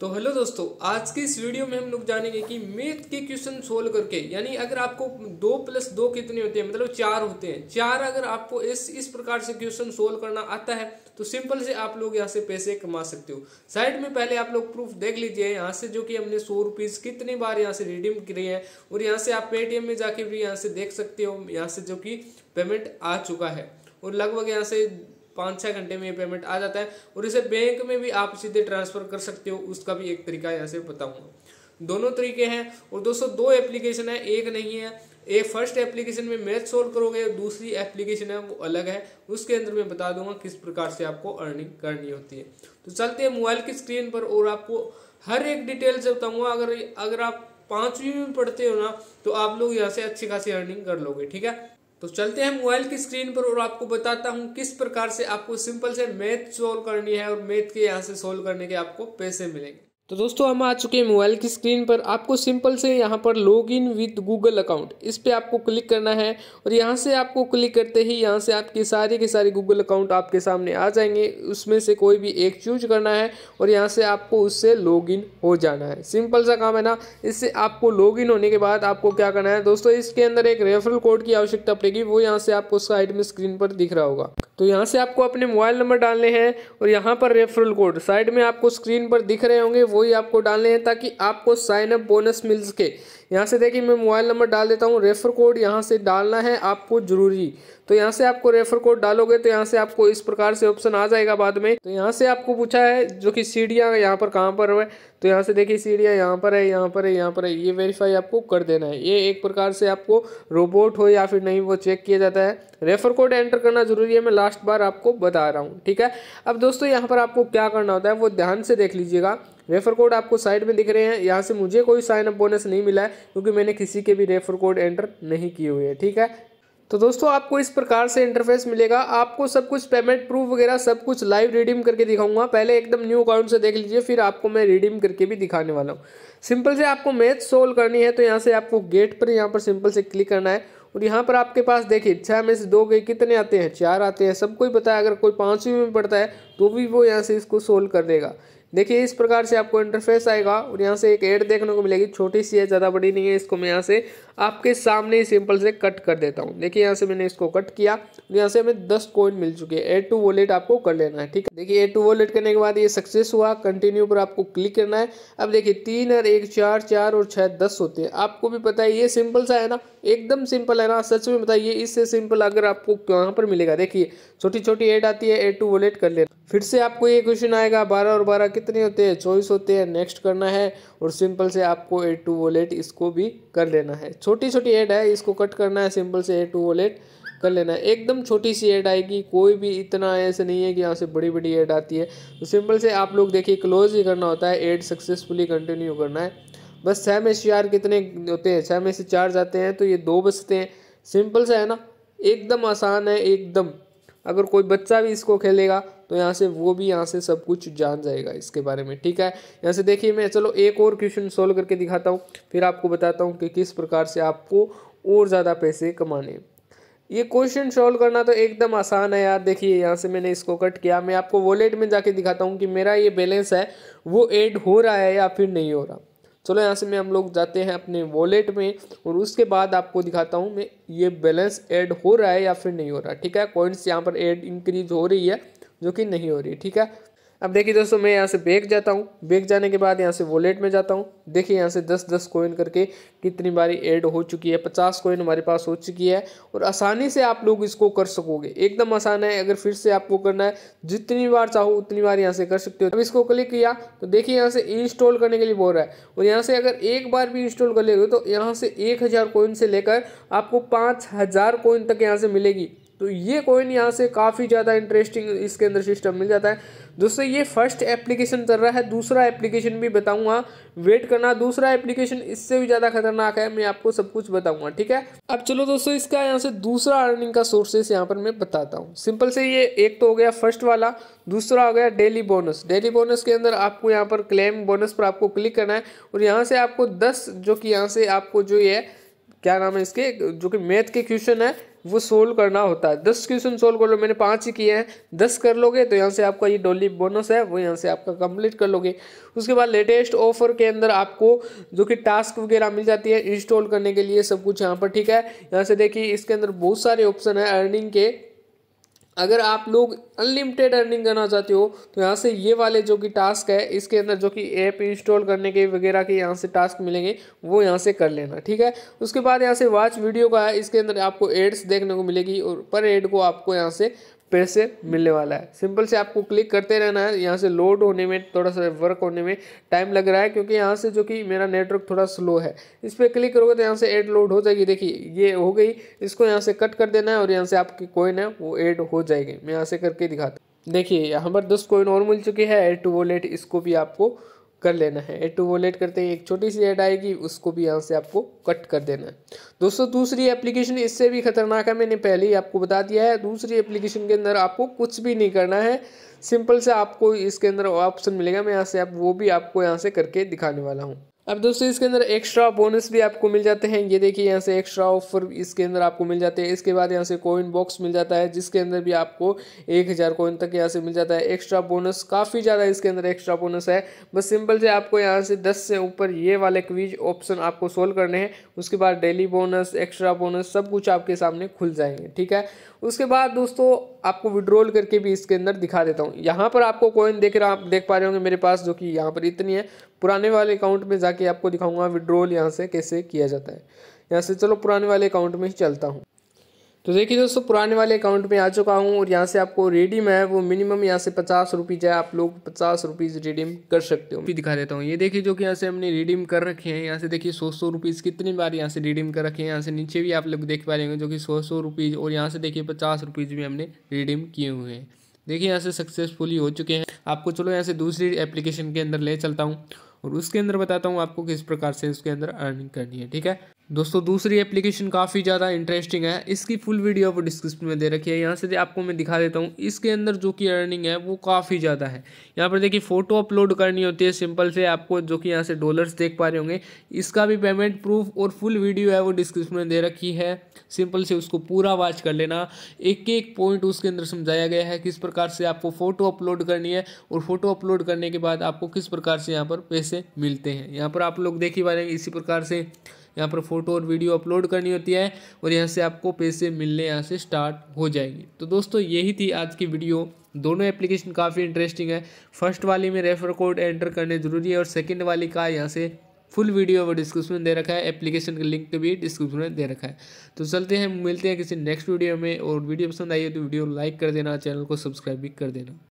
तो हेलो दोस्तों आज के इस वीडियो में हम लोग जानेंगे कि मैथ के क्वेश्चन सोल्व करके यानी अगर आपको दो प्लस दो कितने होते हैं मतलब चार होते हैं चार अगर आपको इस इस प्रकार से क्वेश्चन सोल्व करना आता है तो सिंपल से आप लोग यहाँ से पैसे कमा सकते हो साइड में पहले आप लोग प्रूफ देख लीजिए यहाँ से जो कि हमने सौ रुपीज कितनी बार यहाँ से रिडीम करी हैं और यहाँ से आप पेटीएम में जाके भी यहाँ से देख सकते हो यहाँ से जो कि पेमेंट आ चुका है और लगभग यहाँ से पाँच छः घंटे में ये पेमेंट आ जाता है और इसे बैंक में भी आप सीधे ट्रांसफ़र कर सकते हो उसका भी एक तरीका यहाँ से बताऊँगा दोनों तरीके हैं और दोस्तों दो एप्लीकेशन है एक नहीं है एक फर्स्ट एप्लीकेशन में मैथ सोल्व करोगे दूसरी एप्लीकेशन है वो अलग है उसके अंदर मैं बता दूंगा किस प्रकार से आपको अर्निंग करनी होती है तो चलते हैं मोबाइल की स्क्रीन पर और आपको हर एक डिटेल से बताऊंगा अगर अगर आप पांचवी में पढ़ते हो ना तो आप लोग यहाँ से अच्छी खासी अर्निंग कर लोगे ठीक है तो चलते हैं मोबाइल की स्क्रीन पर और आपको बताता हूँ किस प्रकार से आपको सिंपल से मैथ सोल्व करनी है और मैथ के यहाँ से सोल्व करने के आपको पैसे मिलेंगे तो दोस्तों हम आ चुके हैं मोबाइल की स्क्रीन पर आपको सिंपल से यहाँ पर log in with Google account इस पर आपको क्लिक करना है और यहाँ से आपको क्लिक करते ही यहाँ से आपके सारे के सारे गूगल अकाउंट आपके सामने आ जाएंगे उसमें से कोई भी एक चूज करना है और यहाँ से आपको उससे लॉग इन हो जाना है सिंपल सा काम है ना इससे आपको लॉग इन होने के बाद आपको क्या करना है दोस्तों इसके अंदर एक रेफरल कोड की आवश्यकता पड़ेगी वो यहाँ से आपको साइड में स्क्रीन पर दिख रहा होगा तो यहाँ से आपको अपने मोबाइल नंबर डालने हैं और यहाँ पर रेफरल कोड साइड में आपको स्क्रीन पर दिख रहे होंगे वही आपको डालने हैं ताकि आपको साइन अप बोनस मिल सके यहाँ से देखिए मैं मोबाइल नंबर डाल देता हूँ रेफर कोड यहाँ से डालना है आपको ज़रूरी तो यहाँ से आपको रेफर कोड डालोगे तो यहाँ से आपको इस प्रकार से ऑप्शन आ जाएगा बाद में तो यहाँ से आपको पूछा है जो कि सीढ़ियाँ यहाँ पर कहाँ पर है तो यहाँ से देखिए सीढ़ियाँ यहाँ पर है यहाँ पर है यहाँ पर है ये वेरीफाई आपको कर देना है ये एक प्रकार से आपको रोबोट हो या फिर नहीं वो चेक किया जाता है रेफर कोड एंटर करना जरूरी है मैं लास्ट बार आपको बता रहा हूँ ठीक है अब दोस्तों यहाँ पर आपको क्या करना होता है वो ध्यान से देख लीजिएगा रेफर कोड आपको साइड में दिख रहे हैं यहाँ से मुझे कोई साइन अप बोनस नहीं मिला है क्योंकि मैंने किसी के भी रेफर कोड एंटर नहीं किए हुए हैं ठीक है तो दोस्तों आपको इस प्रकार से इंटरफेस मिलेगा आपको सब कुछ पेमेंट प्रूफ वगैरह सब कुछ लाइव रिडीम करके दिखाऊंगा पहले एकदम न्यू अकाउंट से देख लीजिए फिर आपको मैं रिडीम करके भी दिखाने वाला हूँ सिंपल से आपको मैथ सोल्व करनी है तो यहाँ से आपको गेट पर यहाँ पर सिंपल से क्लिक करना है और यहाँ पर आपके पास देखिए छः में से दो गए कितने आते हैं चार आते हैं सबको ही पता है अगर कोई पाँचवीं में पड़ता है तो भी वो यहाँ से इसको सोल्व कर देगा देखिए इस प्रकार से आपको इंटरफेस आएगा और यहाँ से एक एड देखने को मिलेगी छोटी सी है ज़्यादा बड़ी नहीं है इसको मैं यहाँ से आपके सामने ही सिंपल से कट कर देता हूँ देखिए यहाँ से मैंने इसको कट किया और यहाँ से हमें दस कॉइन मिल चुके हैं एड टू वॉलेट आपको कर लेना है ठीक है देखिए एड टू वॉलेट करने के बाद ये सक्सेस हुआ कंटिन्यू पर आपको क्लिक करना है अब देखिए तीन और एक चार चार और छः दस होते हैं आपको भी पता है ये सिंपल सा है ना एकदम सिंपल है ना सच में बताइए इससे सिंपल अगर आपको कहाँ पर मिलेगा देखिए छोटी छोटी एड आती है एड टू वॉलेट कर लेना फिर से आपको ये क्वेश्चन आएगा बारह और बारह कितने होते हैं चौबीस होते हैं नेक्स्ट करना है और सिंपल से आपको ए टू वॉलेट इसको भी कर लेना है छोटी छोटी एड है इसको कट करना है सिंपल से ए टू वॉलेट कर लेना है एकदम छोटी सी एड आएगी कोई भी इतना ऐसे नहीं है कि यहाँ से बड़ी बड़ी एड आती है तो सिंपल से आप लोग देखिए क्लोज ही करना होता है एड सक्सेसफुली कंटिन्यू करना है बस छः में से चार कितने होते हैं छः में से चार जाते हैं तो ये दो बचते हैं सिंपल सा है ना एकदम आसान है एकदम अगर कोई बच्चा भी इसको खेलेगा तो यहाँ से वो भी यहाँ से सब कुछ जान जाएगा इसके बारे में ठीक है यहाँ से देखिए मैं चलो एक और क्वेश्चन सोल्व करके दिखाता हूँ फिर आपको बताता हूँ कि किस प्रकार से आपको और ज़्यादा पैसे कमाने ये क्वेश्चन सॉल्व करना तो एकदम आसान है यार देखिए यहाँ से मैंने इसको कट किया मैं आपको वॉलेट में जाके दिखाता हूँ कि मेरा ये बैलेंस है वो ऐड हो रहा है या फिर नहीं हो रहा चलो यहाँ से मैं हम लोग जाते हैं अपने वॉलेट में और उसके बाद आपको दिखाता हूँ मैं ये बैलेंस ऐड हो रहा है या फिर नहीं हो रहा ठीक है कॉइन्स यहाँ पर ऐड इंक्रीज हो रही है जो कि नहीं हो रही ठीक है अब देखिए दोस्तों मैं यहाँ से बेक जाता हूँ बेक जाने के बाद यहाँ से वॉलेट में जाता हूँ देखिए यहाँ से 10 10 कोइन करके कितनी बारी ऐड हो चुकी है 50 कोइन हमारे पास हो चुकी है और आसानी से आप लोग इसको कर सकोगे एकदम आसान है अगर फिर से आपको करना है जितनी बार चाहो उतनी बार यहाँ से कर सकते हो अब इसको क्लिक किया तो देखिए यहाँ से इंस्टॉल करने के लिए बोल रहा है और यहाँ से अगर एक बार भी इंस्टॉल कर ले तो यहाँ से एक कोइन से लेकर आपको पाँच कोइन तक यहाँ से मिलेगी तो ये कॉइन यहाँ से काफ़ी ज़्यादा इंटरेस्टिंग इसके अंदर सिस्टम मिल जाता है दोस्तों ये फर्स्ट एप्लीकेशन चल रहा है दूसरा एप्लीकेशन भी बताऊंगा वेट करना दूसरा एप्लीकेशन इससे भी ज़्यादा खतरनाक है मैं आपको सब कुछ बताऊंगा ठीक है अब चलो दोस्तों इसका यहाँ से दूसरा अर्निंग का सोर्सेस यहाँ पर मैं बताता हूँ सिंपल से ये एक तो हो गया फर्स्ट वाला दूसरा हो गया डेली बोनस डेली बोनस के अंदर आपको यहाँ पर क्लेम बोनस पर आपको क्लिक करना है और यहाँ से आपको दस जो कि यहाँ से आपको जो ये क्या नाम है इसके जो कि मैथ के क्वेश्चन है वो सोल्व करना होता है दस क्वेश्चन सोल्व कर लो मैंने पाँच ही किए हैं दस कर लोगे तो यहाँ से आपका ये डोली बोनस है वो यहाँ से आपका कंप्लीट कर लोगे उसके बाद लेटेस्ट ऑफर के अंदर आपको जो कि टास्क वगैरह मिल जाती है इंस्टॉल करने के लिए सब कुछ यहाँ पर ठीक है यहाँ से देखिए इसके अंदर बहुत सारे ऑप्शन है अर्निंग के अगर आप लोग अनलिमिटेड अर्निंग करना चाहते हो तो यहाँ से ये वाले जो कि टास्क है इसके अंदर जो कि ऐप इंस्टॉल करने के वगैरह के यहाँ से टास्क मिलेंगे वो यहाँ से कर लेना ठीक है उसके बाद यहाँ से वॉच वीडियो का है इसके अंदर आपको एड्स देखने को मिलेगी और पर एड को आपको यहाँ से पैसे से मिलने वाला है सिंपल से आपको क्लिक करते रहना है यहाँ से लोड होने में थोड़ा सा वर्क होने में टाइम लग रहा है क्योंकि यहाँ से जो कि मेरा नेटवर्क थोड़ा स्लो है इस पर क्लिक करोगे तो यहाँ से एड लोड हो जाएगी देखिए ये हो गई इसको यहाँ से कट कर देना है और यहाँ से आपकी कोइन है वो एड हो जाएगी मैं यहाँ से करके दिखाता देखिए यहाँ पर दस कोइन और मिल चुकी है एड टू वॉलेट इसको भी आपको कर लेना है एड टू वॉलेट करते हैं एक छोटी सी ऐड आएगी उसको भी यहाँ से आपको कट कर देना है दोस्तों दूसरी एप्लीकेशन इससे भी खतरनाक है मैंने पहले ही आपको बता दिया है दूसरी एप्लीकेशन के अंदर आपको कुछ भी नहीं करना है सिंपल से आपको इसके अंदर ऑप्शन मिलेगा मैं यहाँ से आप वो भी आपको यहाँ से करके दिखाने वाला हूँ अब दोस्तों इसके अंदर एक्स्ट्रा बोनस भी आपको मिल जाते हैं ये देखिए यहाँ से एक्स्ट्रा ऑफर इसके अंदर आपको मिल जाते हैं इसके बाद यहाँ से कोइन बॉक्स मिल जाता है जिसके अंदर भी आपको एक हज़ार कोइन तक यहाँ से मिल जाता है एक्स्ट्रा बोनस काफ़ी ज़्यादा इसके अंदर एक्स्ट्रा बोनस है बस सिंपल से आपको यहाँ से दस से ऊपर ये वाले क्वीज ऑप्शन आपको सोल्व करने हैं उसके बाद डेली बोनस एक्स्ट्रा बोनस सब कुछ आपके सामने खुल जाएंगे ठीक है उसके बाद दोस्तों आपको विड्रॉल करके भी इसके अंदर दिखा देता हूँ यहाँ पर आपको कोइन देख रहा आप देख पा रहे होंगे मेरे पास जो कि यहाँ पर इतनी है पुराने वाले अकाउंट में जाके आपको दिखाऊंगा विड्रोल यहाँ से कैसे किया जाता है यहाँ से चलो पुराने वाले अकाउंट में ही चलता हूँ तो देखिए दोस्तों पुराने वाले अकाउंट में आ चुका हूँ और यहाँ से आपको रिडीम है वो मिनिमम यहाँ से पचास रुपीज़ है आप लोग पचास रुपीज़ रिडीम कर सकते हो दिखा देता हूँ ये देखिए जो कि यहाँ से हमने रिडीम कर रखे हैं यहाँ से देखिए सौ सौ रुपीज़ कितनी बार यहाँ से रिडीम कर रखे हैं यहाँ से नीचे भी आप लोग देख पा रहे होंगे जो कि सौ सौ रुपीज़ और यहाँ से देखिए पचास रुपीज़ भी हमने रिडीम किए हुए हैं देखिए यहाँ से सक्सेसफुली हो चुके हैं आपको चलो यहाँ से दूसरी एप्लीकेशन के अंदर ले चलता हूँ और उसके अंदर बताता हूँ आपको किस प्रकार से उसके अंदर अर्निंग करनी है ठीक है दोस्तों दूसरी एप्लीकेशन काफ़ी ज़्यादा इंटरेस्टिंग है इसकी फुल वीडियो आपको डिस्क्रिप्शन में दे रखी है यहाँ से आपको मैं दिखा देता हूँ इसके अंदर जो कि अर्निंग है वो काफ़ी ज़्यादा है यहाँ पर देखिए फ़ोटो अपलोड करनी होती है सिंपल से आपको जो कि यहाँ से डॉलर्स देख पा रहे होंगे इसका भी पेमेंट प्रूफ और फुल वीडियो है वो डिस्क्रिप्शन में दे रखी है सिंपल से उसको पूरा वॉच कर लेना एक एक पॉइंट उसके अंदर समझाया गया है किस प्रकार से आपको फ़ोटो अपलोड करनी है और फोटो अपलोड करने के बाद आपको किस प्रकार से यहाँ पर पैसे से मिलते हैं यहाँ पर आप लोग देख ही पाएंगे इसी प्रकार से यहाँ पर फोटो और वीडियो अपलोड करनी होती है और यहाँ से आपको पैसे मिलने यहाँ से स्टार्ट हो जाएंगे तो दोस्तों यही थी आज की वीडियो दोनों एप्लीकेशन काफ़ी इंटरेस्टिंग है फर्स्ट वाली में रेफर कोड एंटर करने ज़रूरी है और सेकेंड वाली का यहाँ से फुल वीडियो वो डिस्क्रिप्शन में दे रखा है एप्लीकेशन का लिंक भी डिस्क्रिप्शन में दे रखा है तो चलते हैं मिलते हैं किसी नेक्स्ट वीडियो में और वीडियो पसंद आई है तो वीडियो लाइक कर देना चैनल को सब्सक्राइब भी कर देना